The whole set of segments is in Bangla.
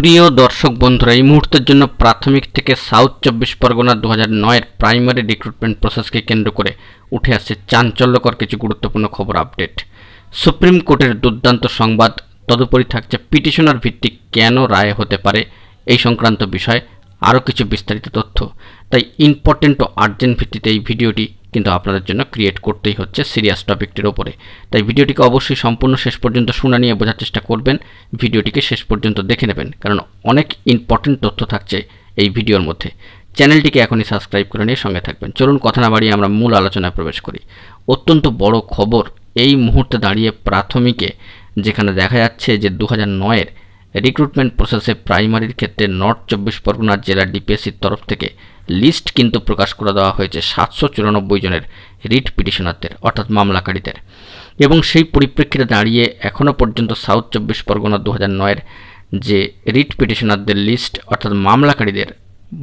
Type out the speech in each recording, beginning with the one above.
প্রিয় দর্শক বন্ধুরা এই মুহূর্তের জন্য প্রাথমিক থেকে সাউথ চব্বিশ পরগনা দু হাজার নয়ের প্রাইমারি রিক্রুটমেন্ট প্রসেসকে কেন্দ্র করে উঠে আসছে চাঞ্চল্যকর কিছু গুরুত্বপূর্ণ খবর আপডেট সুপ্রিম কোর্টের দুর্দান্ত সংবাদ তদুপরি থাকছে পিটিশনার ভিত্তিক কেন রায় হতে পারে এই সংক্রান্ত বিষয়ে আরও কিছু বিস্তারিত তথ্য তাই ইম্পর্টেন্ট ও আর্জেন্ট ভিত্তিতে এই ভিডিওটি কিন্তু আপনাদের জন্য ক্রিয়েট করতেই হচ্ছে সিরিয়াস টপিকটির ওপরে তাই ভিডিওটিকে অবশ্যই সম্পূর্ণ শেষ পর্যন্ত শোনা নিয়ে বোঝার চেষ্টা করবেন ভিডিওটিকে শেষ পর্যন্ত দেখে নেবেন কারণ অনেক ইম্পর্টেন্ট তথ্য থাকছে এই ভিডিওর মধ্যে চ্যানেলটিকে এখনই সাবস্ক্রাইব করে নিয়ে সঙ্গে থাকবেন চলুন কথা না বাড়িয়ে আমরা মূল আলোচনায় প্রবেশ করি অত্যন্ত বড় খবর এই মুহূর্তে দাঁড়িয়ে প্রাথমিকে যেখানে দেখা যাচ্ছে যে দু হাজার নয়ের রিক্রুটমেন্ট প্রসেসে প্রাইমারির ক্ষেত্রে নর্থ চব্বিশ পরগনার জেলা ডিপিএসসির তরফ থেকে লিস্ট কিন্তু প্রকাশ করে দেওয়া হয়েছে সাতশো চুরানব্বই জনের রিট পিটিশনারদের অর্থাৎ মামলাকারীদের এবং সেই পরিপ্রেক্ষিতে দাঁড়িয়ে এখনও পর্যন্ত সাউথ চব্বিশ পরগনা দু হাজার নয়ের যে রিট পিটিশনারদের লিস্ট অর্থাৎ মামলাকারীদের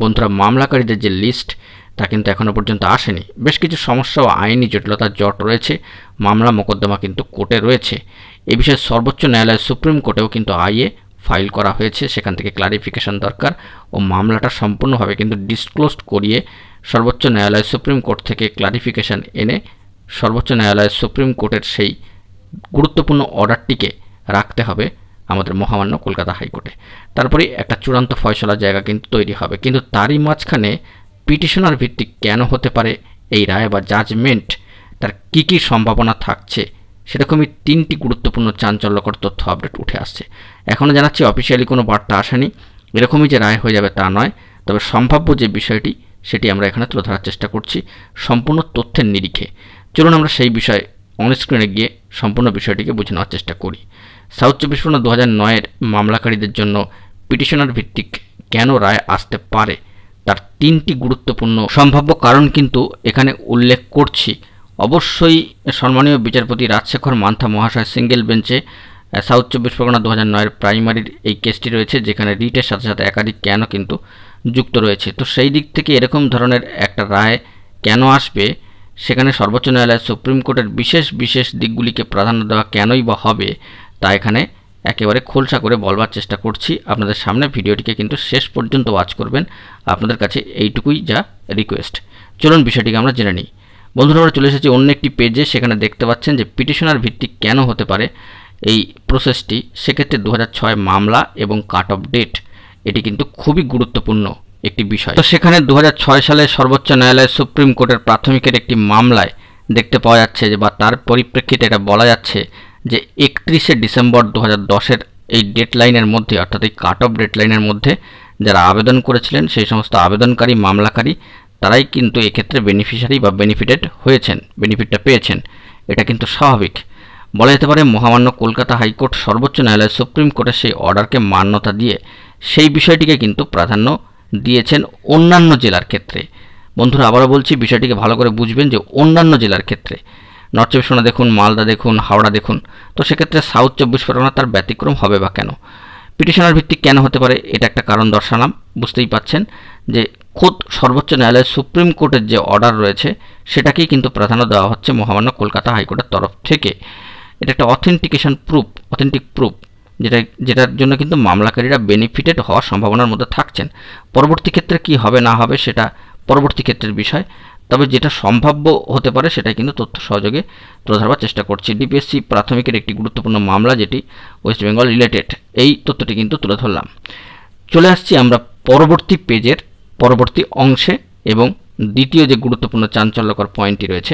বন্ধুরা মামলাকারীদের যে লিস্ট তা কিন্তু এখনও পর্যন্ত আসেনি বেশ কিছু সমস্যা ও আইনি জটিলতার জট রয়েছে মামলা মোকদ্দমা কিন্তু কোর্টে রয়েছে এ বিষয়ে সর্বোচ্চ ন্যায়ালয় সুপ্রিম কোর্টেও কিন্তু আইএ ফাইল করা হয়েছে সেখান থেকে ক্লারিফিকেশান দরকার ও মামলাটা সম্পূর্ণভাবে কিন্তু ডিসক্লোজ করিয়ে সর্বোচ্চ ন্যায়ালয় সুপ্রিম কোর্ট থেকে ক্লারিফিকেশান এনে সর্বোচ্চ ন্যায়ালয় সুপ্রিম কোর্টের সেই গুরুত্বপূর্ণ অর্ডারটিকে রাখতে হবে আমাদের মহামান্য কলকাতা হাইকোর্টে তারপরে একটা চূড়ান্ত ফয়সলা জায়গা কিন্তু তৈরি হবে কিন্তু তারই মাঝখানে পিটিশনার ভিত্তিক কেন হতে পারে এই রায় বা জাজমেন্ট তার কী কী সম্ভাবনা থাকছে সেরকমই তিনটি গুরুত্বপূর্ণ চাঞ্চল্যকর তথ্য আপডেট উঠে আসছে এখনও জানাচ্ছি অফিসিয়ালি কোনো বার্তা আসেনি এরকমই যে রায় হয়ে যাবে তা নয় তবে সম্ভাব্য যে বিষয়টি সেটি আমরা এখানে তুলে ধরার চেষ্টা করছি সম্পূর্ণ তথ্যের নিরিখে চলুন আমরা সেই বিষয়ে অনস্ক্রিনে গিয়ে সম্পূর্ণ বিষয়টিকে বুঝে নেওয়ার চেষ্টা করি সাউথ চব্বিশ পরগনা দু হাজার নয়ের মামলাকারীদের জন্য পিটিশনার ভিত্তিক কেন রায় আসতে পারে তার তিনটি গুরুত্বপূর্ণ সম্ভাব্য কারণ কিন্তু এখানে উল্লেখ করছি অবশ্যই সম্মানীয় বিচারপতি রাজশেখর মান্থা মহাশয় সিঙ্গেল বেঞ্চে সাউথ চব্বিশ পরগনা দু হাজার নয়ের প্রাইমারির এই কেসটি রয়েছে যেখানে রিটের সাথে সাথে একাধিক কেন কিন্তু যুক্ত রয়েছে তো সেই দিক থেকে এরকম ধরনের একটা রায় কেন আসবে সেখানে সর্বোচ্চ ন্যায়ালয় সুপ্রিম কোর্টের বিশেষ বিশেষ দিকগুলিকে প্রাধান্য দেওয়া কেনই বা হবে তা এখানে একেবারে খোলসা করে বলবার চেষ্টা করছি আপনাদের সামনে ভিডিওটিকে কিন্তু শেষ পর্যন্ত ওয়াচ করবেন আপনাদের কাছে এইটুকুই যা রিকোয়েস্ট চলুন বিষয়টিকে আমরা জেনে নিই বন্ধুরা আমরা চলে এসেছি অন্য একটি পেজে সেখানে দেখতে পাচ্ছেন যে পিটিশনার ভিত্তিক কেন হতে পারে এই প্রসেসটি সেক্ষেত্রে দু মামলা এবং কাট অফ ডেট এটি কিন্তু খুবই গুরুত্বপূর্ণ একটি বিষয় তো সেখানে দু সালে সর্বোচ্চ ন্যায়ালয় সুপ্রিম কোর্টের প্রাথমিকের একটি মামলায় দেখতে পাওয়া যাচ্ছে যে বা তার পরিপ্রেক্ষিতে এটা বলা যাচ্ছে যে একত্রিশে ডিসেম্বর দু দশের এই লাইনের মধ্যে অর্থাৎ এই কাট অফ লাইনের মধ্যে যারা আবেদন করেছিলেন সেই সমস্ত আবেদনকারী মামলাকারী তারাই কিন্তু এক্ষেত্রে বেনিফিশিয়ারি বা বেনিফিটেড হয়েছেন বেনিফিটটা পেয়েছেন এটা কিন্তু স্বাভাবিক বলা যেতে পারে মহামান্য কলকাতা হাইকোর্ট সর্বোচ্চ ন্যায়ালয় সুপ্রিম কোর্টের সেই অর্ডারকে মান্যতা দিয়ে সেই বিষয়টিকে কিন্তু প্রাধান্য দিয়েছেন অন্যান্য জেলার ক্ষেত্রে বন্ধুরা আবারও বলছি বিষয়টিকে ভালো করে বুঝবেন যে অন্যান্য জেলার ক্ষেত্রে নর্থ চব্বিশ পরগনা দেখুন মালদা দেখুন হাওড়া দেখুন তো সেক্ষেত্রে সাউথ চব্বিশ পরগনা তার ব্যতিক্রম হবে বা কেন পিটিশনার ভিত্তিক কেন হতে পারে এটা একটা কারণ দর্শালাম বুঝতেই পাচ্ছেন যে খোদ সর্বোচ্চ ন্যায়ালয়ের সুপ্রিম কোর্টের যে অর্ডার রয়েছে সেটাকেই কিন্তু প্রাধান্য দেওয়া হচ্ছে মহামান্য কলকাতা হাইকোর্টের তরফ থেকে এটা একটা অথেন্টিকেশন প্রুফ অথেন্টিক প্রুফ যেটা যেটার জন্য কিন্তু মামলাকারীরা বেনিফিটেড হওয়ার সম্ভাবনার মধ্যে থাকছেন পরবর্তী ক্ষেত্রে কি হবে না হবে সেটা পরবর্তী ক্ষেত্রের বিষয় তবে যেটা সম্ভাব্য হতে পারে সেটা কিন্তু তথ্য সহযোগে তুলে ধরবার চেষ্টা করছি ডিপিএসসি প্রাথমিকের একটি গুরুত্বপূর্ণ মামলা যেটি ওয়েস্ট বেঙ্গল রিলেটেড এই তথ্যটি কিন্তু তুলে ধরলাম চলে আসছি আমরা পরবর্তী পেজের পরবর্তী অংশে এবং দ্বিতীয় যে গুরুত্বপূর্ণ চাঞ্চল্যকর পয়েন্টটি রয়েছে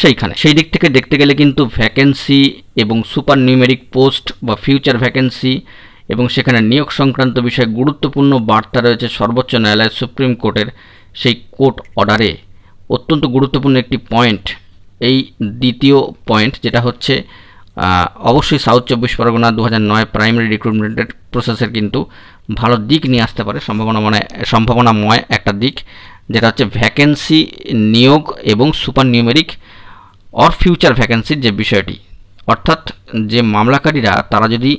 সেইখানে সেই দিক থেকে দেখতে গেলে কিন্তু ভ্যাকেন্সি এবং সুপার নিউমেরিক পোস্ট বা ফিউচার ভ্যাকেন্সি এবং সেখানে নিয়োগ সংক্রান্ত বিষয়ে গুরুত্বপূর্ণ বার্তা রয়েছে সর্বোচ্চ ন্যায়ালয় সুপ্রিম কোর্টের সেই কোর্ট অর্ডারে অত্যন্ত গুরুত্বপূর্ণ একটি পয়েন্ট এই দ্বিতীয় পয়েন্ট যেটা হচ্ছে অবশ্যই সাউথ চব্বিশ পরগনা দু হাজার নয় প্রাইমারি রিক্রুটমেন্টের প্রসেসের কিন্তু ভালো দিক নিয়ে আসতে পারে সম্ভাবনা মানে সম্ভাবনাময় একটা দিক যেটা হচ্ছে ভ্যাকেন্সি নিয়োগ এবং সুপার নিউমেরিক অর ফিউচার ভ্যাকেন্সির যে বিষয়টি অর্থাৎ যে মামলাকারীরা তারা যদি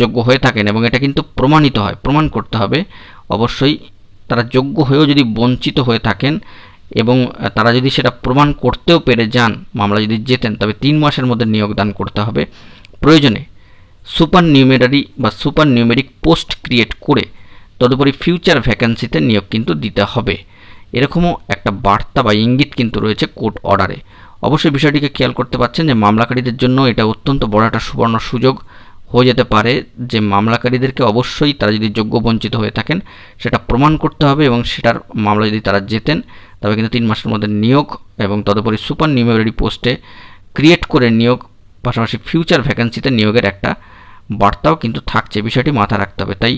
যোগ্য হয়ে থাকেন এবং এটা কিন্তু প্রমাণিত হয় প্রমাণ করতে হবে অবশ্যই তারা যোগ্য হয়েও যদি বঞ্চিত হয়ে থাকেন এবং তারা যদি সেটা প্রমাণ করতেও পেরে যান মামলা যদি জেতেন তবে তিন মাসের মধ্যে নিয়োগদান করতে হবে প্রয়োজনে সুপার নিউমেরারি বা সুপার নিউমেরিক পোস্ট ক্রিয়েট করে তদুপরি ফিউচার ভ্যাকেন্সিতে নিয়োগ কিন্তু দিতে হবে এরকমও একটা বার্তা বা ইঙ্গিত কিন্তু রয়েছে কোর্ট অর্ডারে অবশ্যই বিষয়টিকে খেয়াল করতে পারছেন যে মামলাকারীদের জন্য এটা অত্যন্ত বড় একটা সুবর্ণ সুযোগ হয়ে যেতে পারে যে মামলাকারীদেরকে অবশ্যই তারা যদি যোগ্য বঞ্চিত হয়ে থাকেন সেটা প্রমাণ করতে হবে এবং সেটার মামলা যদি তারা জেতেন তবে কিন্তু তিন মাসের মধ্যে নিয়োগ এবং তদুপরি সুপার নিউমেরারি পোস্টে ক্রিয়েট করে নিয়োগ পাশাপাশি ফিউচার ভ্যাকেন্সিতে নিয়োগের একটা বার্তাও কিন্তু থাকছে বিষয়টি মাথা রাখতে হবে তাই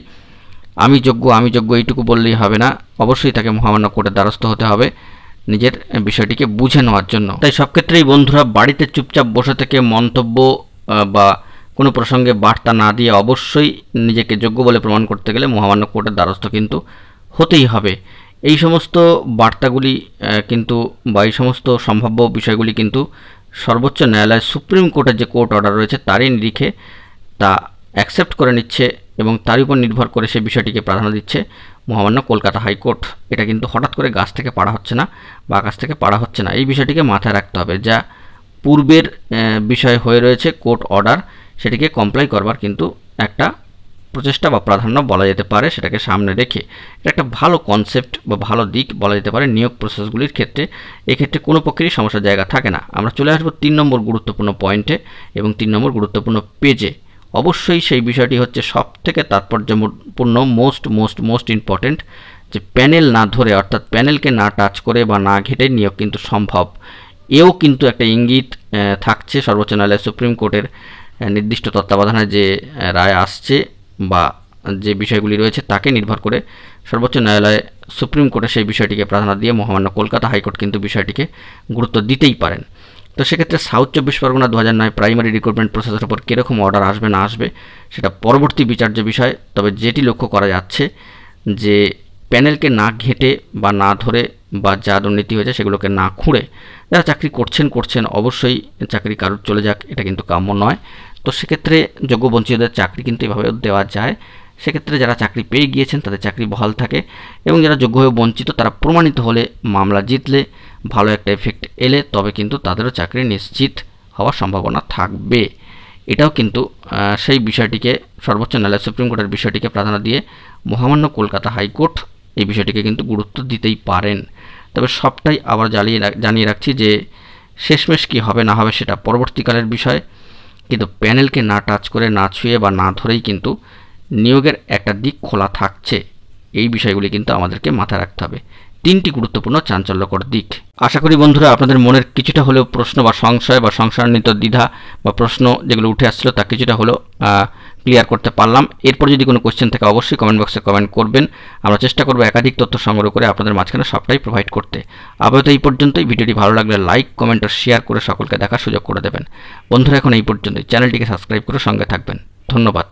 আমি যোগ্য আমি যোগ্য এইটুকু বললেই হবে না অবশ্যই তাকে মহামান্য কোর্টের দ্বারস্থ হতে হবে নিজের বিষয়টিকে বুঝে নেওয়ার জন্য তাই সব ক্ষেত্রেই বন্ধুরা বাড়িতে চুপচাপ বসে থেকে মন্তব্য বা কোনো প্রসঙ্গে বার্তা না দিয়ে অবশ্যই নিজেকে যোগ্য বলে প্রমাণ করতে গেলে মহামান্য কোর্টের দ্বারস্থ কিন্তু হতেই হবে এই সমস্ত বার্তাগুলি কিন্তু বা এই সমস্ত সম্ভাব্য বিষয়গুলি কিন্তু সর্বোচ্চ ন্যায়ালয় সুপ্রিম কোর্টের যে কোর্ট অর্ডার রয়েছে তারই নিরিখে তা অ্যাকসেপ্ট করে নিচ্ছে এবং তার উপর নির্ভর করে সে বিষয়টিকে প্রাধান্য দিচ্ছে মহামান্য কলকাতা হাইকোর্ট এটা কিন্তু হঠাৎ করে গাছ থেকে পাড়া হচ্ছে না বা আকাশ থেকে পাড়া হচ্ছে না এই বিষয়টিকে মাথায় রাখতে হবে যা পূর্বের বিষয় হয়ে রয়েছে কোর্ট অর্ডার সেটিকে কমপ্লাই করবার কিন্তু একটা প্রচেষ্টা বা প্রাধান্য বলা যেতে পারে সেটাকে সামনে রেখে এটা একটা ভালো কনসেপ্ট বা ভালো দিক বলা যেতে পারে নিয়োগ প্রসেসগুলির ক্ষেত্রে এক্ষেত্রে কোনো পক্ষেরই সমস্যার জায়গা থাকে না আমরা চলে আসবো তিন নম্বর গুরুত্বপূর্ণ পয়েন্টে এবং তিন নম্বর গুরুত্বপূর্ণ পেজে অবশ্যই সেই বিষয়টি হচ্ছে সব থেকে তাৎপর্যপূর্ণ মোস্ট মোস্ট মোস্ট ইম্পর্টেন্ট যে প্যানেল না ধরে অর্থাৎ প্যানেলকে না টাচ করে বা না ঘেটে নিয়োগ কিন্তু সম্ভব এও কিন্তু একটা ইঙ্গিত থাকছে সর্বোচ্চ ন্যায়ালয় সুপ্রিম কোর্টের নির্দিষ্ট তত্ত্বাবধানে যে রায় আসছে বা যে বিষয়গুলি রয়েছে তাকে নির্ভর করে সর্বোচ্চ ন্যায়ালয়ে সুপ্রিম কোর্টে সেই বিষয়টিকে প্রাধান্য দিয়ে মহামান্য কলকাতা হাইকোর্ট কিন্তু বিষয়টিকে গুরুত্ব দিতেই পারেন তো সেক্ষেত্রে সাউথ চব্বিশ পরগনা দু হাজার নয় প্রাইমারি রিক্রুটমেন্ট প্রসেসের উপর কীরকম অর্ডার আসবে না আসবে সেটা পরবর্তী বিচার্য বিষয় তবে যেটি লক্ষ্য করা যাচ্ছে যে প্যানেলকে না ঘেঁটে বা না ধরে বা যা দুর্নীতি হয়েছে সেগুলোকে না খুঁড়ে যারা চাকরি করছেন করছেন অবশ্যই চাকরি কারোর চলে যাক এটা কিন্তু কাম্য নয় তো সেক্ষেত্রে যোগ্য বঞ্চিতদের চাকরি কিন্তু এভাবে দেওয়া যায় সেক্ষেত্রে যারা চাকরি পেয়ে গিয়েছেন তাদের চাকরি বহাল থাকে এবং যারা যোগ্যভাবে বঞ্চিত তারা প্রমাণিত হলে মামলা জিতলে ভালো একটা এফেক্ট এলে তবে কিন্তু তাদেরও চাকরি নিশ্চিত হওয়ার সম্ভাবনা থাকবে এটাও কিন্তু সেই বিষয়টিকে সর্বোচ্চ ন্যায়ালয় সুপ্রিম কোর্টের বিষয়টিকে প্রাধান্য দিয়ে মহামান্য কলকাতা হাইকোর্ট এই বিষয়টিকে কিন্তু গুরুত্ব দিতেই পারেন তবে সবটাই আবার জ্বালিয়ে জানিয়ে রাখছি যে শেষমেশ কী হবে না হবে সেটা পরবর্তীকালের বিষয় কিন্তু প্যানেলকে না টাচ করে না ছুঁয়ে বা না ধরেই কিন্তু নিয়োগের একটা দিক খোলা থাকছে এই বিষয়গুলি কিন্তু আমাদেরকে মাথায় রাখতে হবে তিনটি গুরুত্বপূর্ণ চাঞ্চল্যকর দিক আশা করি বন্ধুরা আপনাদের মনের কিছুটা হলেও প্রশ্ন বা সংশয় বা সংশয়ান্বিত দ্বিধা বা প্রশ্ন যেগুলো উঠে আসছিল তা কিছুটা হলেও ক্লিয়ার করতে পারলাম এরপর যদি কোনো কোয়েশ্চেন থাকে অবশ্যই কমেন্ট বক্সে কমেন্ট করবেন আমরা চেষ্টা করবো একাধিক তথ্য সংগ্রহ করে আপনাদের মাঝখানে সবটাই প্রোভাইড করতে আপাতত এই পর্যন্তই ভিডিওটি ভালো লাগলে লাইক কমেন্ট ও শেয়ার করে সকলকে দেখার সুযোগ করে দেবেন বন্ধুরা এখন এই পর্যন্তই চ্যানেলটিকে সাবস্ক্রাইব করে সঙ্গে থাকবেন ধন্যবাদ